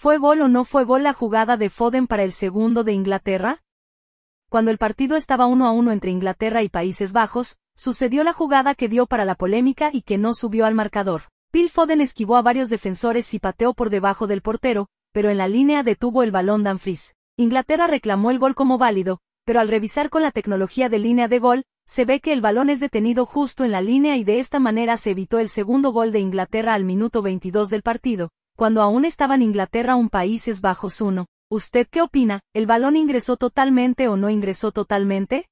¿Fue gol o no fue gol la jugada de Foden para el segundo de Inglaterra? Cuando el partido estaba uno a uno entre Inglaterra y Países Bajos, sucedió la jugada que dio para la polémica y que no subió al marcador. Bill Foden esquivó a varios defensores y pateó por debajo del portero, pero en la línea detuvo el balón Danfries. Inglaterra reclamó el gol como válido, pero al revisar con la tecnología de línea de gol, se ve que el balón es detenido justo en la línea y de esta manera se evitó el segundo gol de Inglaterra al minuto 22 del partido, cuando aún estaba en Inglaterra un Países Bajos 1. ¿Usted qué opina? ¿El balón ingresó totalmente o no ingresó totalmente?